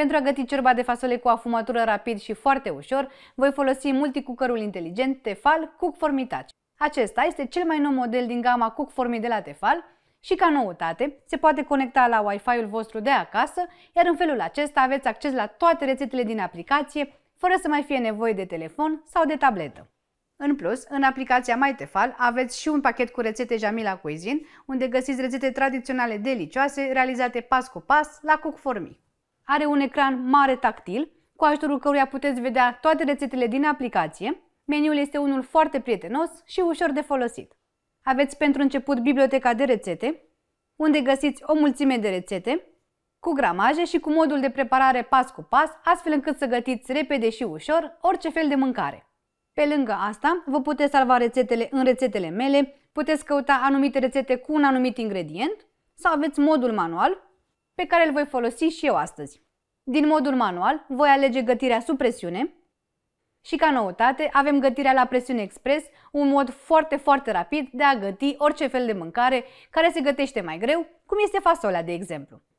Pentru a găti ciorba de fasole cu afumatură rapid și foarte ușor, voi folosi multicucărul inteligent Tefal Cook Touch. Acesta este cel mai nou model din gama Cook Formi de la Tefal și ca noutate se poate conecta la Wi-Fi-ul vostru de acasă, iar în felul acesta aveți acces la toate rețetele din aplicație, fără să mai fie nevoie de telefon sau de tabletă. În plus, în aplicația MyTefal aveți și un pachet cu rețete Jamila Cuisine, unde găsiți rețete tradiționale delicioase realizate pas cu pas la cook for me are un ecran mare tactil, cu ajutorul căruia puteți vedea toate rețetele din aplicație. Meniul este unul foarte prietenos și ușor de folosit. Aveți pentru început biblioteca de rețete, unde găsiți o mulțime de rețete, cu gramaje și cu modul de preparare pas cu pas, astfel încât să gătiți repede și ușor orice fel de mâncare. Pe lângă asta, vă puteți salva rețetele în rețetele mele, puteți căuta anumite rețete cu un anumit ingredient sau aveți modul manual pe care îl voi folosi și eu astăzi. Din modul manual, voi alege gătirea sub presiune și ca noutate avem gătirea la presiune expres, un mod foarte, foarte rapid de a găti orice fel de mâncare care se gătește mai greu, cum este fasolea, de exemplu.